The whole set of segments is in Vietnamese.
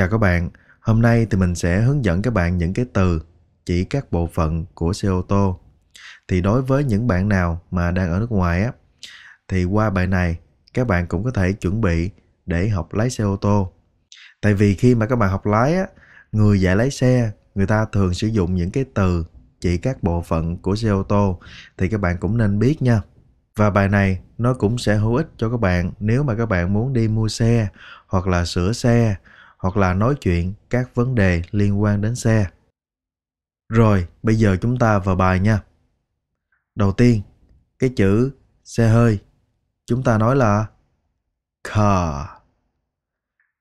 Chào các bạn, hôm nay thì mình sẽ hướng dẫn các bạn những cái từ chỉ các bộ phận của xe ô tô. Thì đối với những bạn nào mà đang ở nước ngoài á thì qua bài này các bạn cũng có thể chuẩn bị để học lái xe ô tô. Tại vì khi mà các bạn học lái á, người dạy lái xe người ta thường sử dụng những cái từ chỉ các bộ phận của xe ô tô thì các bạn cũng nên biết nha. Và bài này nó cũng sẽ hữu ích cho các bạn nếu mà các bạn muốn đi mua xe hoặc là sửa xe hoặc là nói chuyện các vấn đề liên quan đến xe. Rồi, bây giờ chúng ta vào bài nha. Đầu tiên, cái chữ xe hơi, chúng ta nói là car.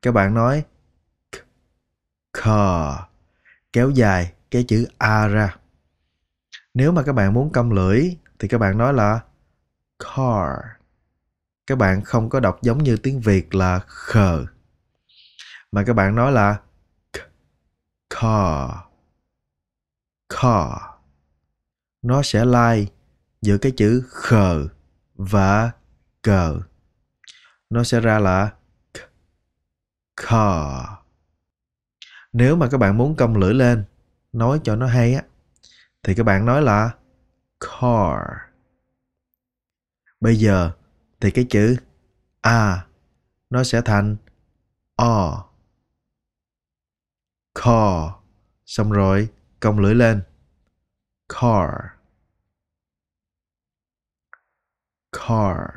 Các bạn nói car, kéo dài cái chữ a ra. Nếu mà các bạn muốn câm lưỡi thì các bạn nói là car. Các bạn không có đọc giống như tiếng Việt là khờ mà các bạn nói là car car nó sẽ lai giữa cái chữ khờ và cờ nó sẽ ra là car nếu mà các bạn muốn cong lưỡi lên nói cho nó hay á thì các bạn nói là car bây giờ thì cái chữ a nó sẽ thành o car xong rồi cong lưỡi lên car car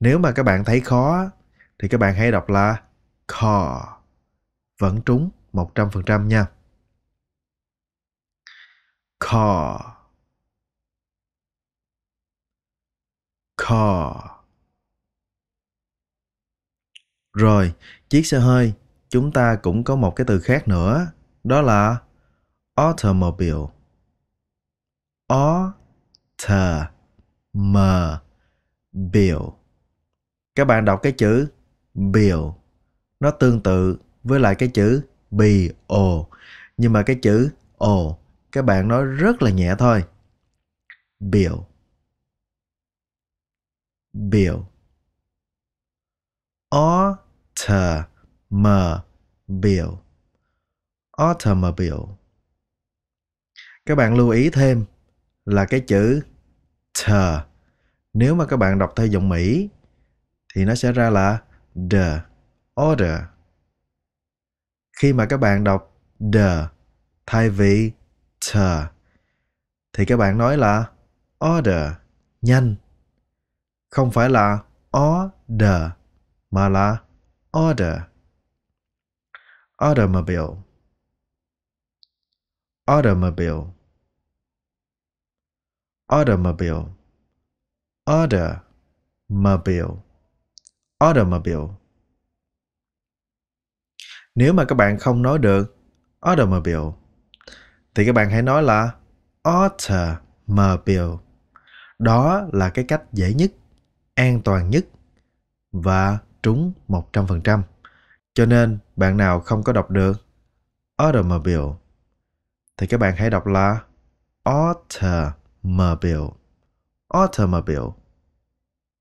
nếu mà các bạn thấy khó thì các bạn hãy đọc là car vẫn trúng 100% nha car car rồi chiếc xe hơi chúng ta cũng có một cái từ khác nữa, đó là automobile. t m Automobile. Các bạn đọc cái chữ bill nó tương tự với lại cái chữ b o nhưng mà cái chữ o các bạn nói rất là nhẹ thôi bill bill automobile mobile automobile các bạn lưu ý thêm là cái chữ t nếu mà các bạn đọc theo giọng mỹ thì nó sẽ ra là the order khi mà các bạn đọc the thay vì t thì các bạn nói là order nhanh không phải là order mà là order automobile automobile automobile automobile automobile nếu mà các bạn không nói được automobile thì các bạn hãy nói là automobile đó là cái cách dễ nhất an toàn nhất và trúng 100%. Cho nên bạn nào không có đọc được? Automobile. Thì các bạn hãy đọc là automobile. Automobile.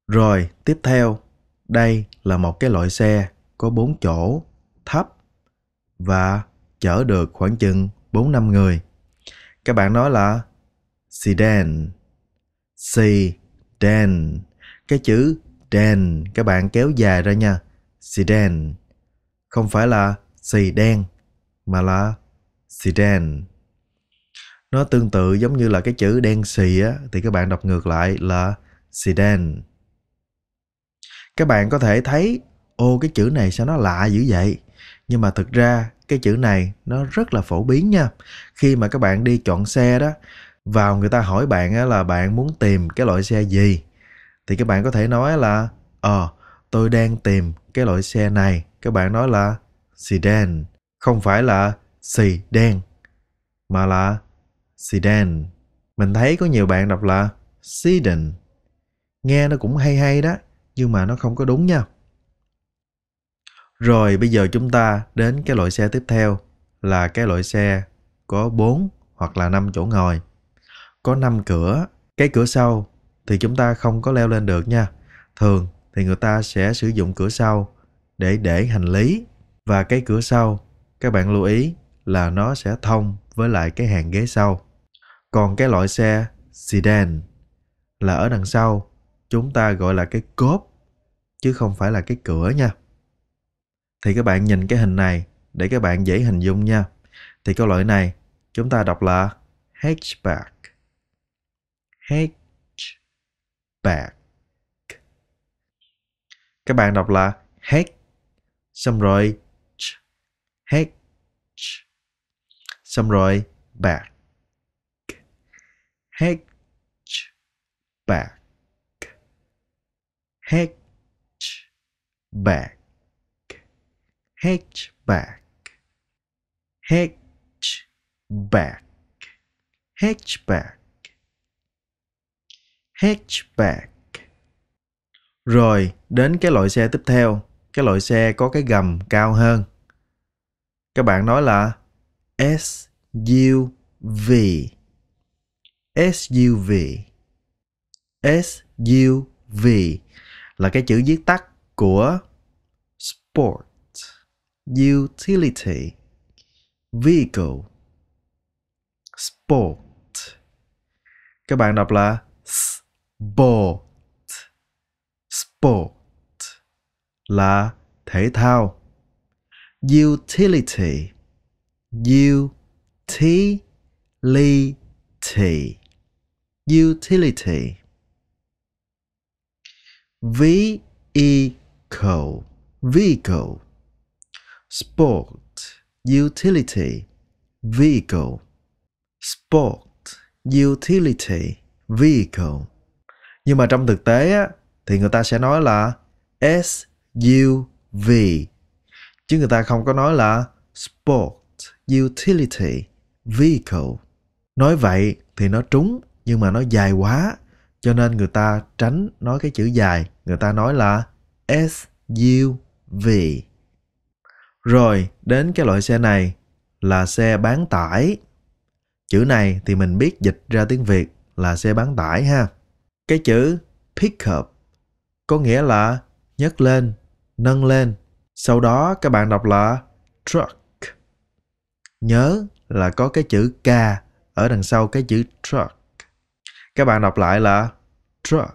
Rồi, tiếp theo, đây là một cái loại xe có 4 chỗ, thấp và chở được khoảng chừng 4 5 người. Các bạn nói là sedan. Sedan. Cái chữ dan các bạn kéo dài ra nha. Sedan không phải là xì đen mà là xì đen nó tương tự giống như là cái chữ đen xì á thì các bạn đọc ngược lại là xì đen các bạn có thể thấy ô cái chữ này sao nó lạ dữ vậy nhưng mà thực ra cái chữ này nó rất là phổ biến nha khi mà các bạn đi chọn xe đó vào người ta hỏi bạn là bạn muốn tìm cái loại xe gì thì các bạn có thể nói là ờ tôi đang tìm cái loại xe này các bạn nói là sedan không phải là xì đen mà là sedan mình thấy có nhiều bạn đọc là sedan nghe nó cũng hay hay đó nhưng mà nó không có đúng nha rồi bây giờ chúng ta đến cái loại xe tiếp theo là cái loại xe có 4 hoặc là 5 chỗ ngồi. Có 5 cửa, cái cửa sau thì chúng ta không có leo lên được nha. Thường thì người ta sẽ sử dụng cửa sau để để hành lý và cái cửa sau các bạn lưu ý là nó sẽ thông với lại cái hàng ghế sau. Còn cái loại xe sedan là ở đằng sau chúng ta gọi là cái cốp chứ không phải là cái cửa nha. Thì các bạn nhìn cái hình này để các bạn dễ hình dung nha. Thì cái loại này chúng ta đọc là hatchback. Hatchback các bạn đọc là hack xong rồi ch, hack ch. xong rồi back hack ch, back hack ch, back hatchback hatchback hatchback hatchback rồi đến cái loại xe tiếp theo, cái loại xe có cái gầm cao hơn. Các bạn nói là SUV. SUV. SUV là cái chữ viết tắt của sport utility vehicle sport các bạn đọc là sport Sport là thể thao. Utility utility utility vehicle vehicle sport utility vehicle sport utility vehicle nhưng mà trong thực tế á thì người ta sẽ nói là SUV chứ người ta không có nói là sport utility vehicle. Nói vậy thì nó trúng nhưng mà nó dài quá cho nên người ta tránh nói cái chữ dài, người ta nói là SUV. Rồi đến cái loại xe này là xe bán tải. Chữ này thì mình biết dịch ra tiếng Việt là xe bán tải ha. Cái chữ pickup có nghĩa là nhấc lên, nâng lên. Sau đó các bạn đọc là truck. Nhớ là có cái chữ k ở đằng sau cái chữ truck. Các bạn đọc lại là truck.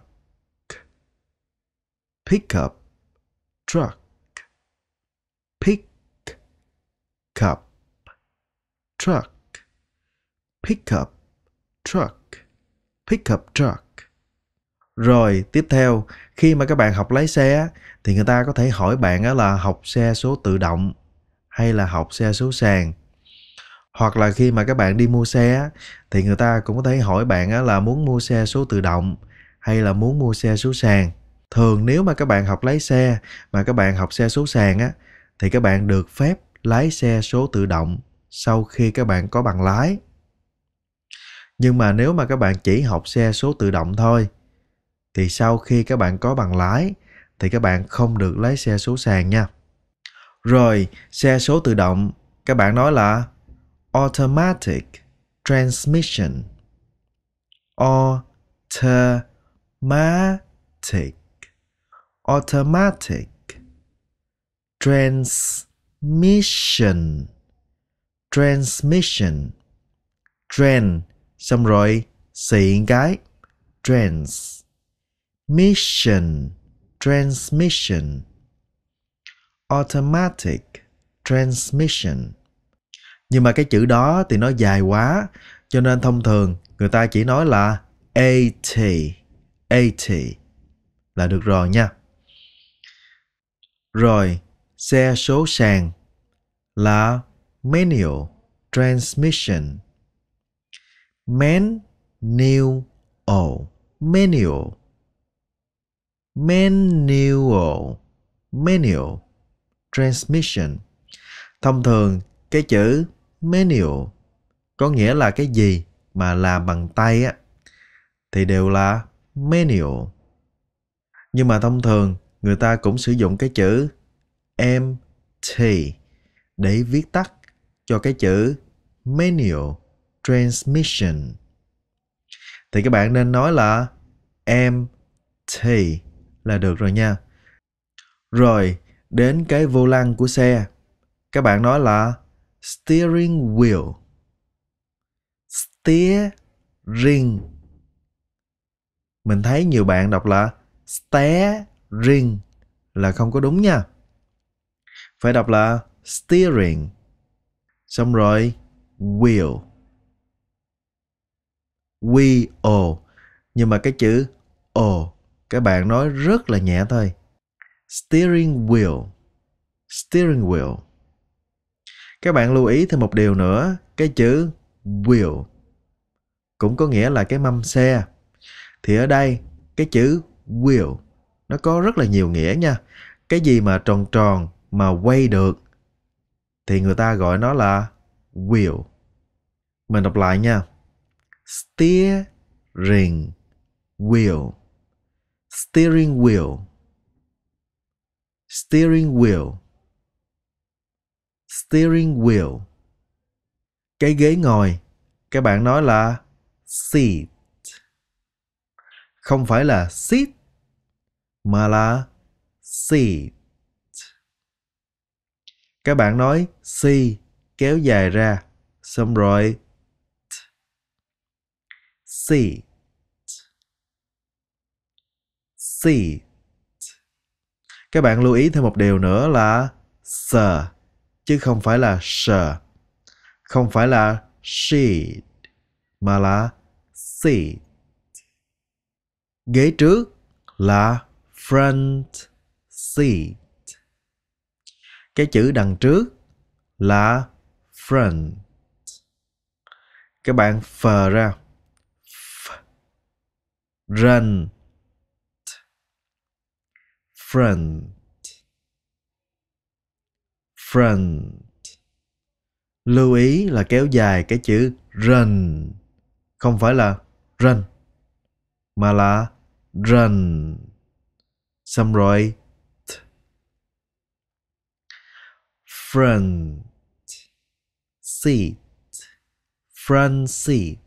Pick up. Truck. Pick up. Truck. Pick up. Truck. Pick up truck rồi tiếp theo khi mà các bạn học lái xe thì người ta có thể hỏi bạn là học xe số tự động hay là học xe số sàn hoặc là khi mà các bạn đi mua xe thì người ta cũng có thể hỏi bạn là muốn mua xe số tự động hay là muốn mua xe số sàn thường nếu mà các bạn học lái xe mà các bạn học xe số sàn á thì các bạn được phép lái xe số tự động sau khi các bạn có bằng lái nhưng mà nếu mà các bạn chỉ học xe số tự động thôi thì sau khi các bạn có bằng lái thì các bạn không được lái xe số sàn nha. Rồi, xe số tự động, các bạn nói là automatic transmission. Automatic. Automatic. Transmission. Transmission. Trend. Xong rồi, xịn cái. trans mission transmission automatic transmission nhưng mà cái chữ đó thì nó dài quá cho nên thông thường người ta chỉ nói là 80 80 là được rồi nha rồi xe số sàn là manual transmission manual manual manual manual transmission thông thường cái chữ manual có nghĩa là cái gì mà làm bằng tay á thì đều là manual nhưng mà thông thường người ta cũng sử dụng cái chữ mt để viết tắt cho cái chữ manual transmission thì các bạn nên nói là mt là được rồi nha. Rồi, đến cái vô lăng của xe. Các bạn nói là steering wheel. Steering. Mình thấy nhiều bạn đọc là steering là không có đúng nha. Phải đọc là steering. Xong rồi wheel. Wheel. Nhưng mà cái chữ o các bạn nói rất là nhẹ thôi steering wheel steering wheel các bạn lưu ý thêm một điều nữa cái chữ wheel cũng có nghĩa là cái mâm xe thì ở đây cái chữ wheel nó có rất là nhiều nghĩa nha cái gì mà tròn tròn mà quay được thì người ta gọi nó là wheel mình đọc lại nha steering wheel steering wheel steering wheel steering wheel cái ghế ngồi các bạn nói là seat không phải là seat mà là seat các bạn nói c kéo dài ra xong rồi seat seat. Các bạn lưu ý thêm một điều nữa là sờ chứ không phải là sờ. Không phải là sheet mà là seat. Ghế trước là front seat. Cái chữ đằng trước là front. Các bạn phờ ra. F, run front front lưu ý là kéo dài cái chữ run không phải là run mà là run xong rồi t. front seat front seat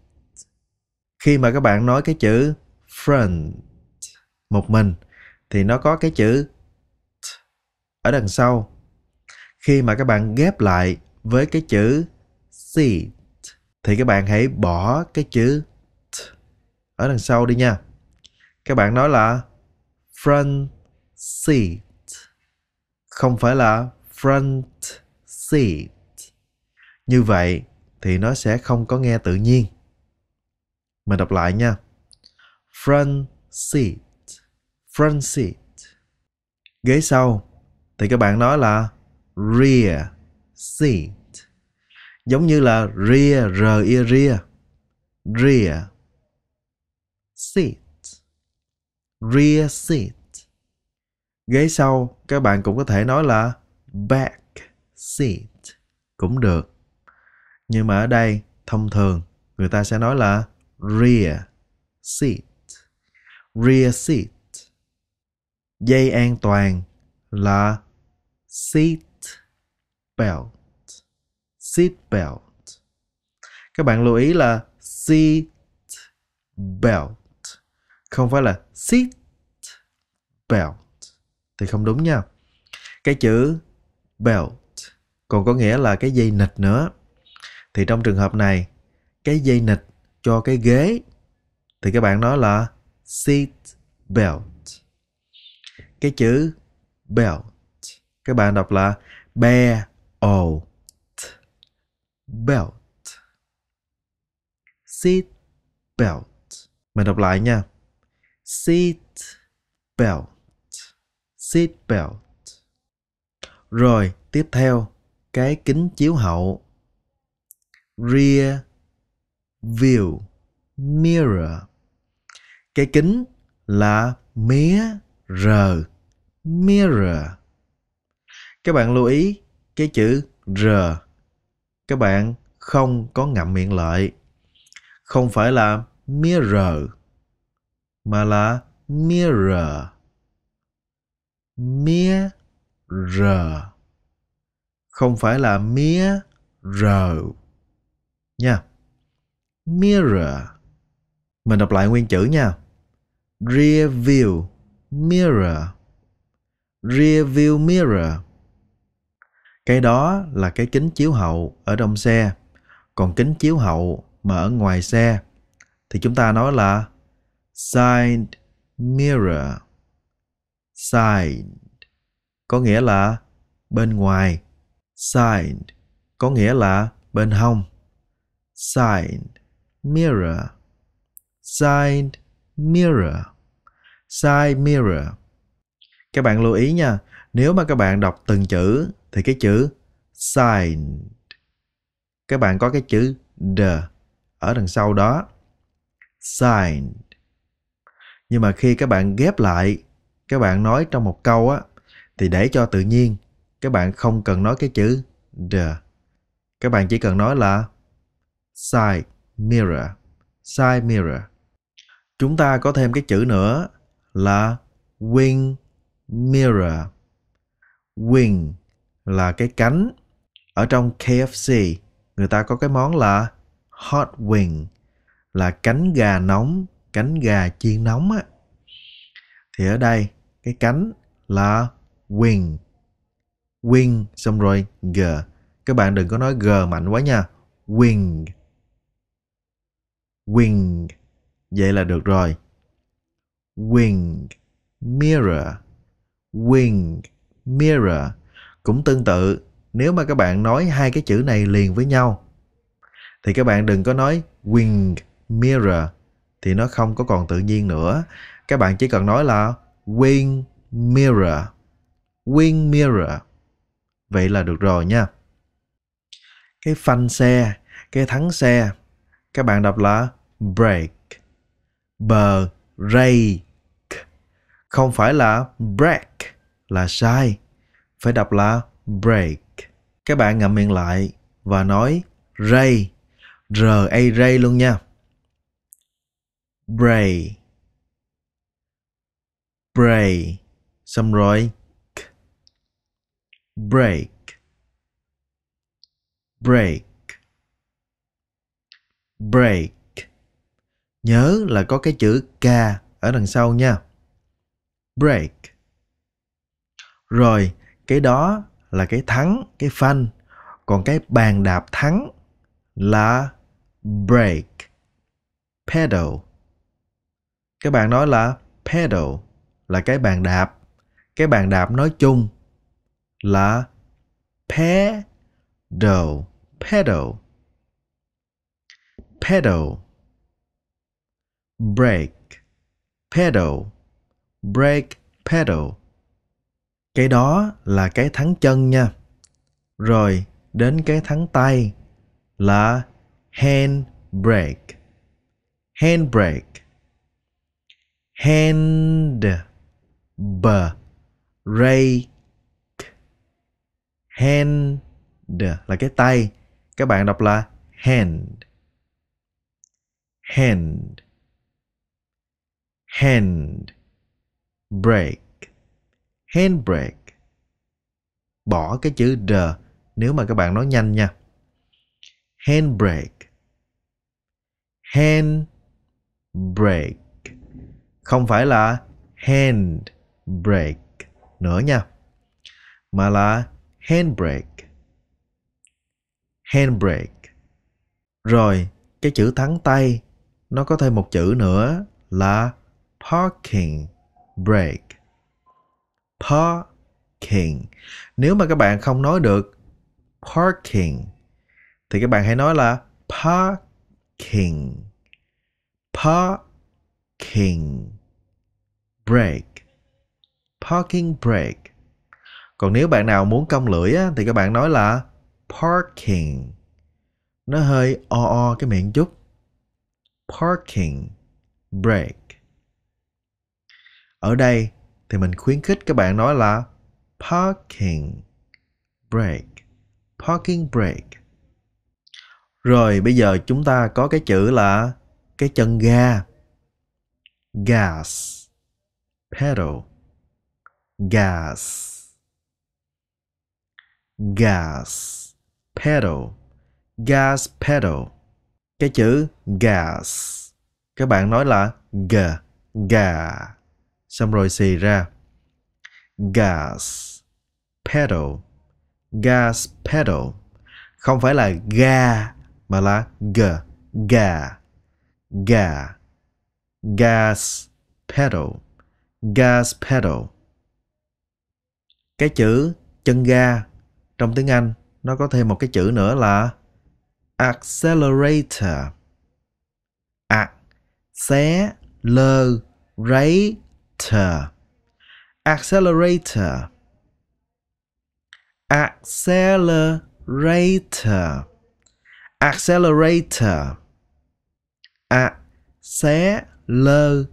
khi mà các bạn nói cái chữ front một mình thì nó có cái chữ ở đằng sau. Khi mà các bạn ghép lại với cái chữ seat thì các bạn hãy bỏ cái chữ t ở đằng sau đi nha. Các bạn nói là front seat không phải là front seat. Như vậy thì nó sẽ không có nghe tự nhiên. Mình đọc lại nha. Front seat front seat. Ghế sau thì các bạn nói là rear seat. Giống như là rear r e rear. Rear seat. Rear seat. Ghế sau các bạn cũng có thể nói là back seat cũng được. Nhưng mà ở đây thông thường người ta sẽ nói là rear seat. Rear seat dây an toàn là seat belt seat belt các bạn lưu ý là seat belt không phải là seat belt thì không đúng nha cái chữ belt còn có nghĩa là cái dây nịch nữa thì trong trường hợp này cái dây nịch cho cái ghế thì các bạn nói là seat belt cái chữ belt các bạn đọc là belt belt seat belt mình đọc lại nha seat belt seat belt rồi tiếp theo cái kính chiếu hậu rear view mirror cái kính là mía R mirror. Các bạn lưu ý cái chữ R. Các bạn không có ngậm miệng lại. Không phải là mirror mà là mirror. Mirror. Không phải là mirror. Nha. Mirror. Mình đọc lại nguyên chữ nha. Rear view mirror rear view mirror cái đó là cái kính chiếu hậu ở trong xe còn kính chiếu hậu mà ở ngoài xe thì chúng ta nói là side mirror side có nghĩa là bên ngoài side có nghĩa là bên hông side mirror side mirror side mirror các bạn lưu ý nha nếu mà các bạn đọc từng chữ thì cái chữ side các bạn có cái chữ the ở đằng sau đó Side. nhưng mà khi các bạn ghép lại các bạn nói trong một câu á thì để cho tự nhiên các bạn không cần nói cái chữ the các bạn chỉ cần nói là side mirror side mirror chúng ta có thêm cái chữ nữa là wing mirror. Wing là cái cánh. Ở trong KFC, người ta có cái món là hot wing là cánh gà nóng, cánh gà chiên nóng á. Thì ở đây cái cánh là wing. Wing xong rồi g. Các bạn đừng có nói g mạnh quá nha. Wing. Wing. Vậy là được rồi wing mirror wing mirror cũng tương tự nếu mà các bạn nói hai cái chữ này liền với nhau thì các bạn đừng có nói wing mirror thì nó không có còn tự nhiên nữa các bạn chỉ cần nói là wing mirror wing mirror vậy là được rồi nha cái phanh xe cái thắng xe các bạn đọc là brake bờ ray không phải là break là sai. Phải đọc là break. Các bạn ngậm miệng lại và nói ray. R-A ray luôn nha. Bray. Bray. Xong rồi. Break. Break. Break. Nhớ là có cái chữ K ở đằng sau nha break rồi cái đó là cái thắng cái phanh còn cái bàn đạp thắng là break pedal các bạn nói là pedal là cái bàn đạp cái bàn đạp nói chung là pedal pedal pedal break pedal brake pedal. Cái đó là cái thắng chân nha. Rồi đến cái thắng tay là hand brake. Hand brake. Hand brake. Hand là cái tay. Các bạn đọc là hand. Hand. Hand brake handbrake bỏ cái chữ r nếu mà các bạn nói nhanh nha handbrake handbrake không phải là handbrake nữa nha mà là handbrake handbrake rồi cái chữ thắng tay nó có thêm một chữ nữa là parking break. Parking. Nếu mà các bạn không nói được parking thì các bạn hãy nói là parking. Parking break. Parking break. Còn nếu bạn nào muốn cong lưỡi á, thì các bạn nói là parking. Nó hơi o o cái miệng chút. Parking break. Ở đây thì mình khuyến khích các bạn nói là parking break parking break Rồi bây giờ chúng ta có cái chữ là cái chân ga. Gas, pedal, gas, gas, pedal, gas pedal. Cái chữ gas, các bạn nói là g, ga, xong rồi xì ra gas pedal gas pedal không phải là ga mà là g ga ga gas pedal gas pedal cái chữ chân ga trong tiếng Anh nó có thêm một cái chữ nữa là accelerator. A à, xé lơ accelerator accelerator accelerator accelerator accelerator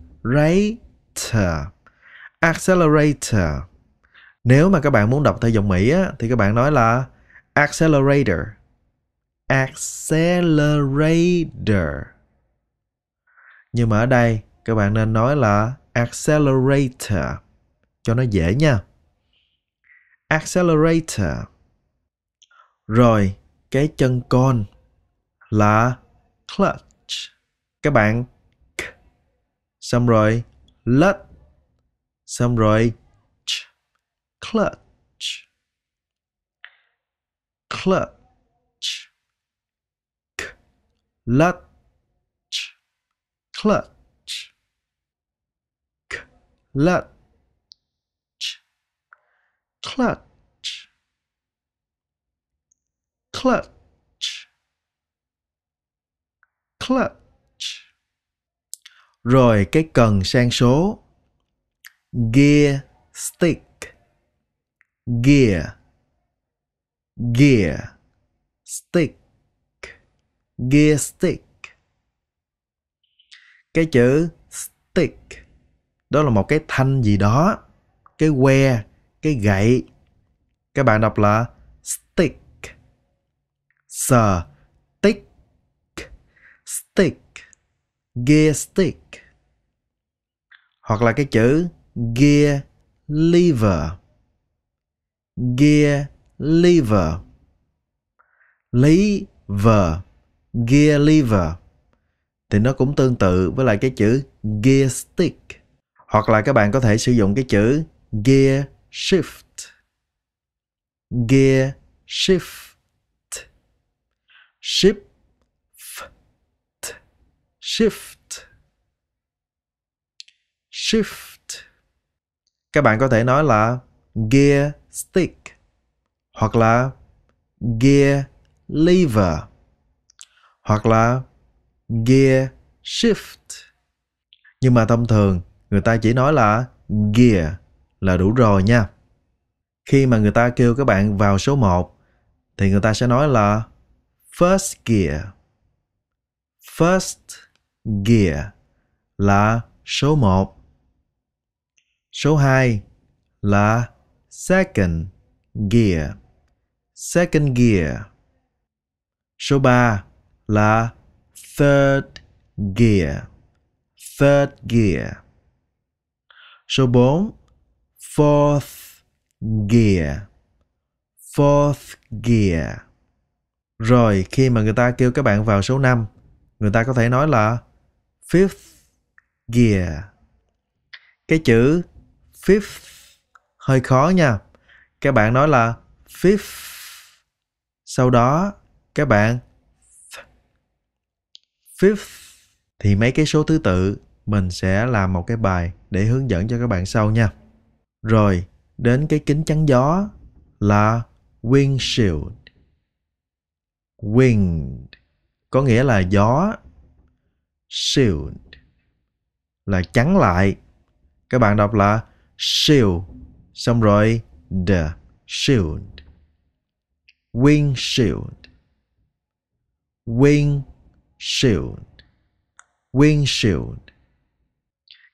accelerator nếu mà các bạn muốn đọc theo giọng Mỹ á, thì các bạn nói là accelerator accelerator nhưng mà ở đây các bạn nên nói là accelerator cho nó dễ nha accelerator rồi cái chân con là clutch các bạn k xong rồi lut xong rồi ch, clutch clutch k, lut clutch clutch clutch clutch clutch rồi cái cần sang số gear stick gear gear stick gear stick cái chữ stick đó là một cái thanh gì đó cái que cái gậy các bạn đọc là stick sờ tick stick gear stick hoặc là cái chữ gear lever gear lever lever gear lever thì nó cũng tương tự với lại cái chữ gear stick hoặc là các bạn có thể sử dụng cái chữ gear shift. Gear shift. Shift. Shift. Shift. Các bạn có thể nói là gear stick hoặc là gear lever hoặc là gear shift nhưng mà thông thường người ta chỉ nói là gear là đủ rồi nha khi mà người ta kêu các bạn vào số 1 thì người ta sẽ nói là first gear first gear là số 1 số 2 là second gear second gear số 3 là third gear third gear Số 4. Fourth gear. Fourth gear. Rồi khi mà người ta kêu các bạn vào số 5, người ta có thể nói là fifth gear. Cái chữ fifth hơi khó nha. Các bạn nói là fifth. Sau đó các bạn fifth thì mấy cái số thứ tự mình sẽ làm một cái bài để hướng dẫn cho các bạn sau nha rồi đến cái kính chắn gió là windshield wind có nghĩa là gió shield là chắn lại các bạn đọc là shield xong rồi the shield windshield windshield windshield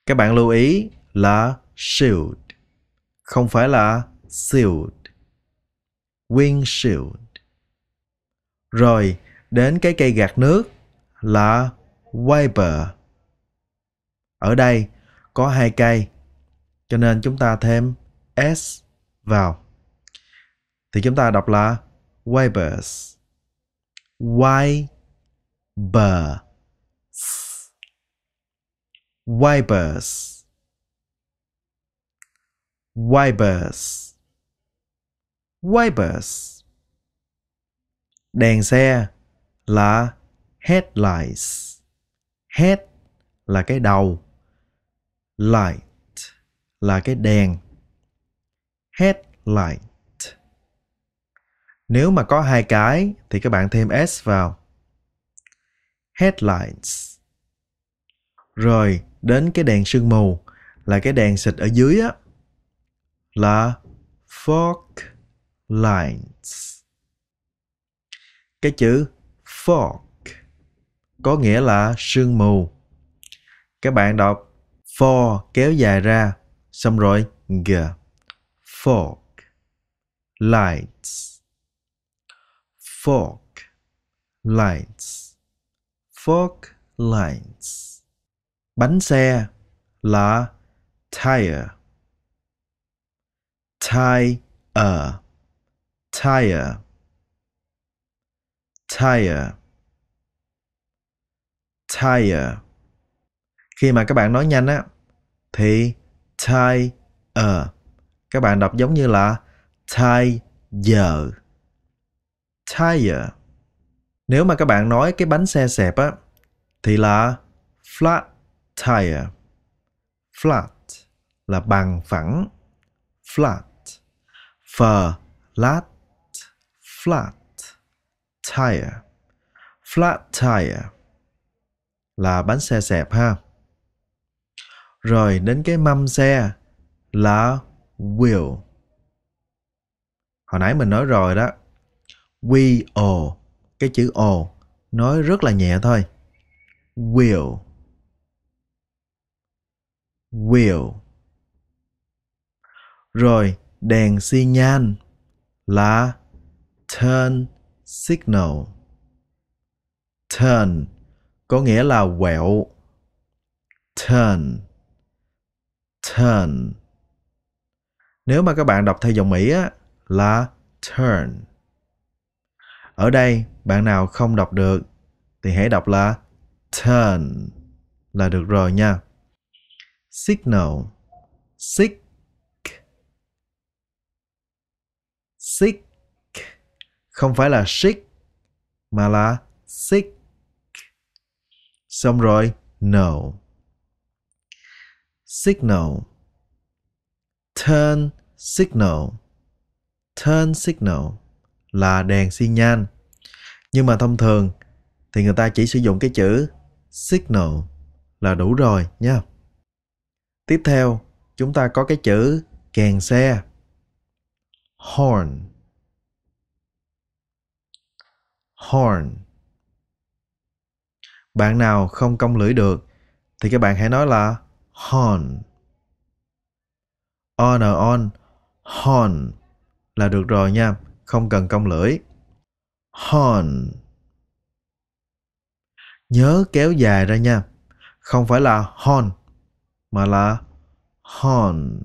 các bạn lưu ý là shield, không phải là sealed. Windshield. Rồi, đến cái cây gạt nước là wiper. Ở đây có hai cây, cho nên chúng ta thêm s vào. Thì chúng ta đọc là wipers. Wipers wipers wipers wipers đèn xe là headlights head là cái đầu light là cái đèn headlight nếu mà có hai cái thì các bạn thêm s vào headlights rồi đến cái đèn sương mù là cái đèn xịt ở dưới á là fog lines cái chữ fog có nghĩa là sương mù các bạn đọc for kéo dài ra xong rồi g fog lights fog lights fog lights Bánh xe là tire. Tire. Tire. Tire. Tire. Khi mà các bạn nói nhanh á thì tire. Các bạn đọc giống như là tire. Tire. Nếu mà các bạn nói cái bánh xe xẹp á thì là flat tire flat là bằng phẳng flat flat flat tire flat tire là bánh xe xẹp ha rồi đến cái mâm xe là wheel hồi nãy mình nói rồi đó wheel cái chữ o nói rất là nhẹ thôi wheel will rồi đèn xi nhan là turn signal turn có nghĩa là quẹo turn turn nếu mà các bạn đọc theo dòng mỹ á là turn ở đây bạn nào không đọc được thì hãy đọc là turn là được rồi nha signal sick sick không phải là sick mà là sick xong rồi no signal turn signal turn signal là đèn xi nhan nhưng mà thông thường thì người ta chỉ sử dụng cái chữ signal là đủ rồi nha Tiếp theo, chúng ta có cái chữ kèn xe. Horn. Horn. Bạn nào không cong lưỡi được thì các bạn hãy nói là horn. On on, horn là được rồi nha, không cần cong lưỡi. Horn. Nhớ kéo dài ra nha, không phải là horn mà là hon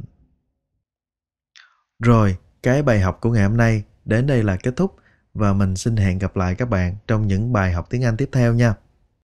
Rồi, cái bài học của ngày hôm nay đến đây là kết thúc và mình xin hẹn gặp lại các bạn trong những bài học tiếng Anh tiếp theo nha.